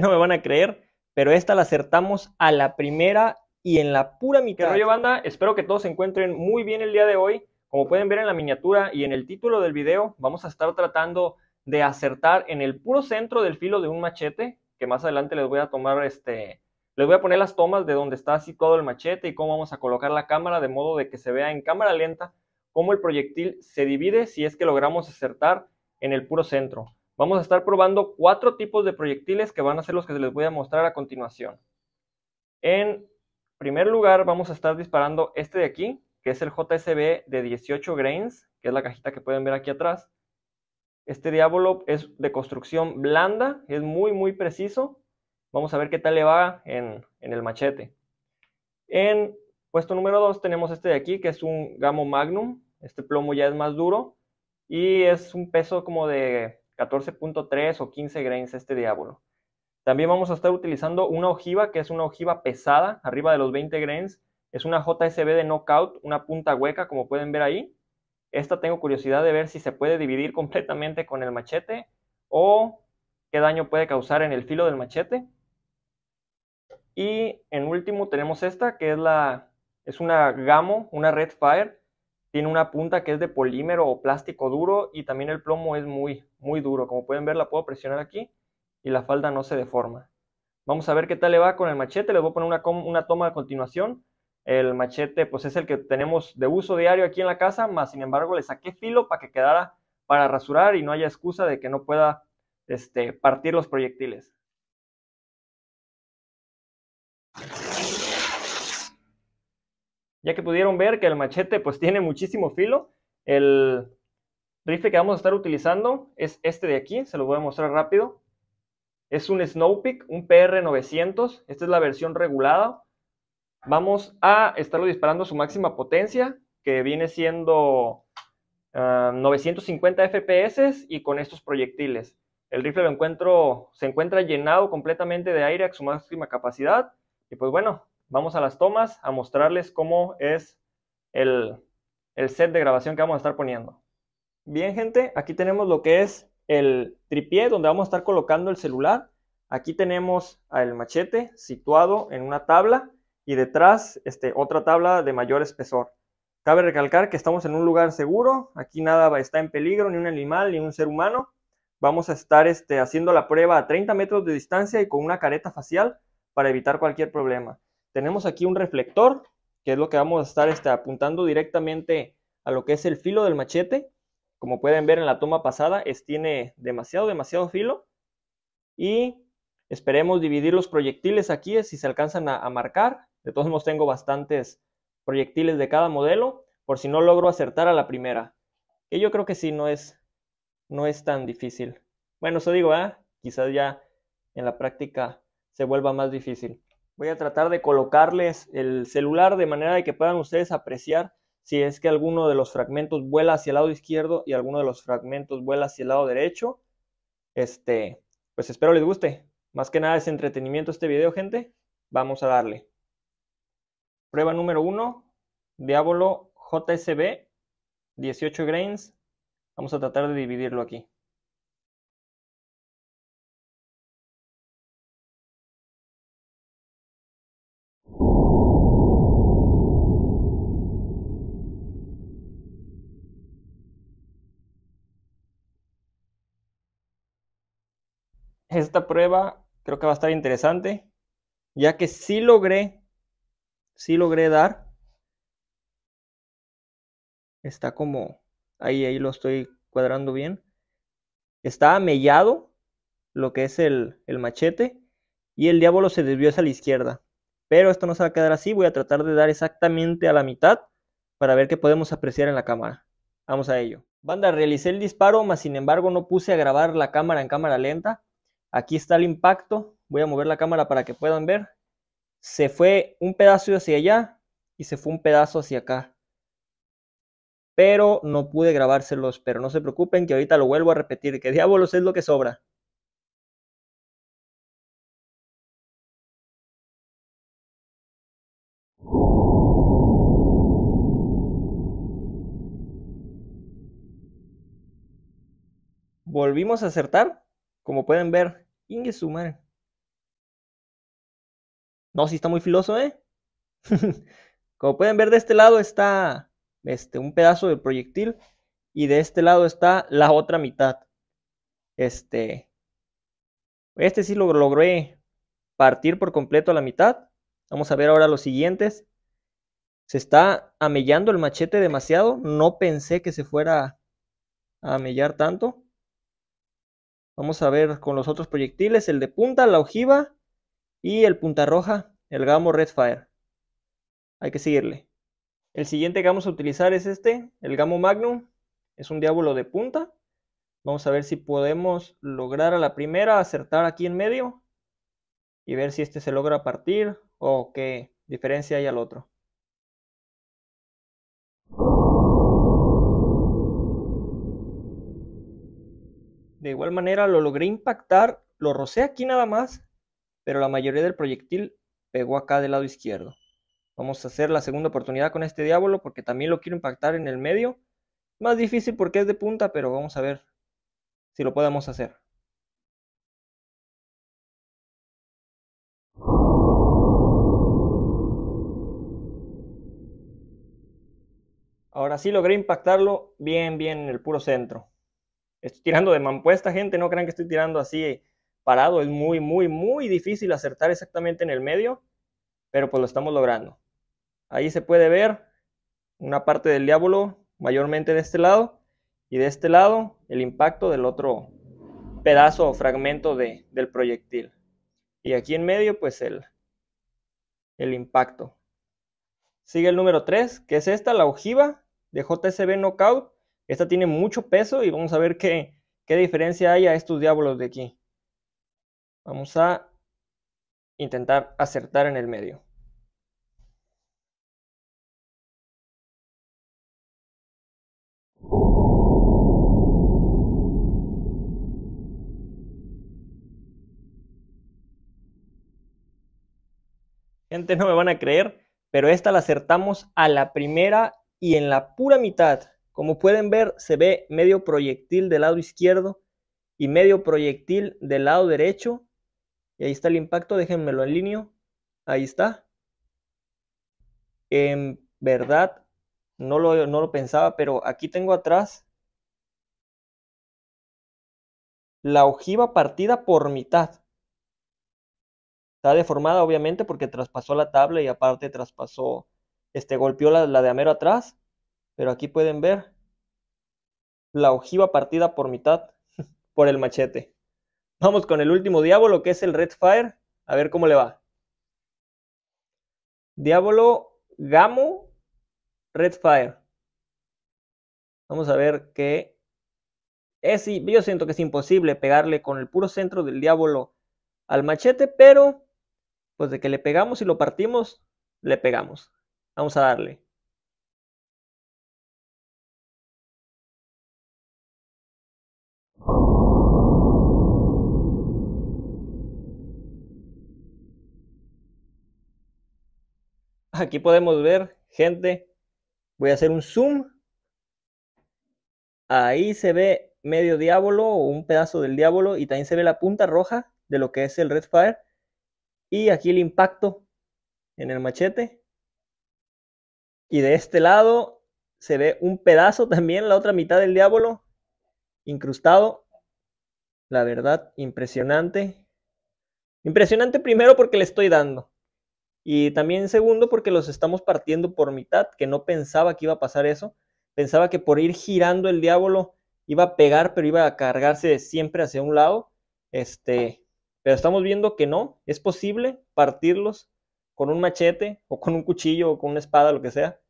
no me van a creer, pero esta la acertamos a la primera y en la pura mitad. ¿Qué rollo, banda? Espero que todos se encuentren muy bien el día de hoy. Como pueden ver en la miniatura y en el título del video, vamos a estar tratando de acertar en el puro centro del filo de un machete, que más adelante les voy a tomar este... Les voy a poner las tomas de donde está situado el machete y cómo vamos a colocar la cámara de modo de que se vea en cámara lenta cómo el proyectil se divide si es que logramos acertar en el puro centro. Vamos a estar probando cuatro tipos de proyectiles que van a ser los que les voy a mostrar a continuación. En primer lugar vamos a estar disparando este de aquí, que es el JSB de 18 grains, que es la cajita que pueden ver aquí atrás. Este diablo es de construcción blanda, es muy muy preciso. Vamos a ver qué tal le va en, el machete. En puesto número 2 tenemos este de aquí, que es un Gamo Magnum. Este plomo ya es más duro y es un peso como de 14.3 o 15 grains este diablo. También vamos a estar utilizando una ojiva, que es una ojiva pesada, arriba de los 20 grains. Es una JSB de knockout, una punta hueca, como pueden ver ahí. Esta tengo curiosidad de ver si se puede dividir completamente con el machete o qué daño puede causar en el filo del machete. Y en último tenemos esta, que es, la, es una Gamo, una Red Fire, tiene una punta que es de polímero o plástico duro y también el plomo es muy, muy duro. Como pueden ver, la puedo presionar aquí y la falda no se deforma. Vamos a ver qué tal le va con el machete. Les voy a poner una, una toma a continuación. El machete pues es el que tenemos de uso diario aquí en la casa, más sin embargo le saqué filo para que quedara para rasurar y no haya excusa de que no pueda este, partir los proyectiles. ya que pudieron ver que el machete pues tiene muchísimo filo. El rifle que vamos a estar utilizando es este de aquí, se lo voy a mostrar rápido. Es un Snowpeak, un PR900, esta es la versión regulada. Vamos a estarlo disparando a su máxima potencia, que viene siendo 950 ah, FPS y con estos proyectiles. El rifle lo encuentro, se encuentra llenado completamente de aire a su máxima capacidad. Y pues bueno, Vamos a las tomas a mostrarles cómo es el, set de grabación que vamos a estar poniendo. Bien, gente, aquí tenemos lo que es el tripié donde vamos a estar colocando el celular. Aquí tenemos el machete situado en una tabla y detrás este, otra tabla de mayor espesor. Cabe recalcar que estamos en un lugar seguro, aquí nada está en peligro, ni un animal, ni un ser humano. Vamos a estar este, haciendo la prueba a 30 metros de distancia y con una careta facial para evitar cualquier problema tenemos aquí un reflector, que es lo que vamos a estar este, apuntando directamente a lo que es el filo del machete. Como pueden ver en la toma pasada, es, tiene demasiado, demasiado filo. Y esperemos dividir los proyectiles aquí, eh, si se alcanzan a, marcar. De todos modos, tengo bastantes proyectiles de cada modelo, por si no logro acertar a la primera. Que yo creo que sí, no es, no es tan difícil. Bueno, eso digo, ¿eh? quizás ya en la práctica se vuelva más difícil. Voy a tratar de colocarles el celular de manera de que puedan ustedes apreciar si es que alguno de los fragmentos vuela hacia el lado izquierdo y alguno de los fragmentos vuela hacia el lado derecho. Este, pues espero les guste. Más que nada es entretenimiento este video, gente. Vamos a darle. Prueba número 1, Diablo JSB, 18 grains. Vamos a tratar de dividirlo aquí. esta prueba creo que va a estar interesante, ya que si logré, si logré dar. Está como, ahí, ahí lo estoy cuadrando bien. Está mellado lo que es el, el machete y el diablo se desvió hacia la izquierda. Pero esto no se va a quedar así, voy a tratar de dar exactamente a la mitad para ver qué podemos apreciar en la cámara. Vamos a ello. Banda, realicé el disparo, mas sin embargo no puse a grabar la cámara en cámara lenta, Aquí está el impacto. Voy a mover la cámara para que puedan ver. Se fue un pedazo hacia allá y se fue un pedazo hacia acá. Pero no pude grabárselos, pero no se preocupen que ahorita lo vuelvo a repetir, que diablos es lo que sobra. Volvimos a acertar, como pueden ver, no, si está muy filoso, ¿eh? Como pueden ver, de este lado está este, un pedazo del proyectil y de este lado está la otra mitad. Este, este sí lo logré partir por completo a la mitad. Vamos a ver ahora los siguientes. Se está amellando el machete demasiado. No pensé que se fuera a amellar tanto. Vamos a ver con los otros proyectiles, el de punta, la ojiva y el punta roja, el Gamo Redfire. Hay que seguirle. El siguiente que vamos a utilizar es este, el Gamo Magnum. Es un diablo de punta. Vamos a ver si podemos lograr a la primera acertar aquí en medio y ver si este se logra partir o qué diferencia hay al otro. De igual manera lo logré impactar, lo rocé aquí nada más, pero la mayoría del proyectil pegó acá del lado izquierdo. Vamos a hacer la segunda oportunidad con este diablo porque también lo quiero impactar en el medio. Más difícil porque es de punta, pero vamos a ver si lo podemos hacer. Ahora sí logré impactarlo bien, bien en el puro centro. Estoy tirando de mampuesta, gente, no crean que estoy tirando así eh, parado, es muy, muy, muy difícil acertar exactamente en el medio, pero pues lo estamos logrando. Ahí se puede ver una parte del diablo mayormente de este lado y de este lado el impacto del otro pedazo o fragmento del proyectil. Y aquí en medio pues el, el impacto. Sigue el número 3, que es esta, la ojiva de JSB Knockout, esta tiene mucho peso y vamos a ver qué, qué diferencia hay a estos diablos de aquí. Vamos a intentar acertar en el medio. Gente, no me van a creer, pero esta la acertamos a la primera y en la pura mitad. Como pueden ver, se ve medio proyectil del lado izquierdo y medio proyectil del lado derecho. Y ahí está el impacto, déjenmelo en línea. Ahí está. En verdad, no lo, no lo pensaba, pero aquí tengo atrás la ojiva partida por mitad. Está deformada, obviamente, porque traspasó la tabla y aparte traspasó, este, golpeó la, la de Amero atrás pero aquí pueden ver la ojiva partida por mitad por el machete. Vamos con el último diablo que es el Red Fire. A ver cómo le va. Diablo Gamo Red Fire. Vamos a ver que es, yo siento que es imposible pegarle con el puro centro del diablo al machete, pero pues de que le pegamos y lo partimos, le pegamos. Vamos a darle. Aquí podemos ver, gente, voy a hacer un zoom. Ahí se ve medio diablo o un pedazo del diablo y también se ve la punta roja de lo que es el red fire. Y aquí el impacto en el machete. Y de este lado se ve un pedazo también, la otra mitad del diablo incrustado. La verdad, impresionante. Impresionante primero porque le estoy dando. Y también segundo, porque los estamos partiendo por mitad, que no pensaba que iba a pasar eso. Pensaba que por ir girando el diablo iba a pegar, pero iba a cargarse siempre hacia un lado. Este, pero estamos viendo que no, es posible partirlos con un machete o con un cuchillo o con una espada, lo que sea.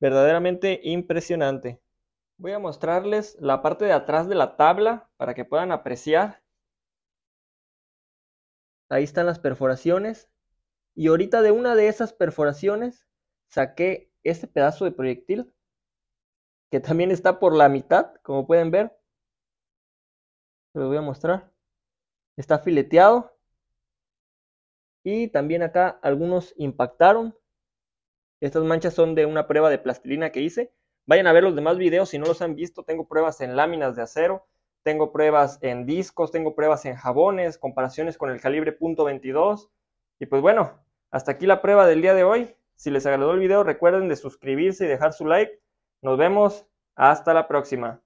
Verdaderamente impresionante. Voy a mostrarles la parte de atrás de la tabla para que puedan apreciar. Ahí están las perforaciones y ahorita de una de esas perforaciones saqué este pedazo de proyectil, que también está por la mitad, como pueden ver. Se lo voy a mostrar. Está fileteado. Y también acá algunos impactaron. Estas manchas son de una prueba de plastilina que hice. Vayan a ver los demás videos si no los han visto. Tengo pruebas en láminas de acero, tengo pruebas en discos, tengo pruebas en jabones, comparaciones con el calibre .22. Y pues bueno, hasta aquí la prueba del día de hoy. Si les agradó el video, recuerden de suscribirse y dejar su like. Nos vemos. Hasta la próxima.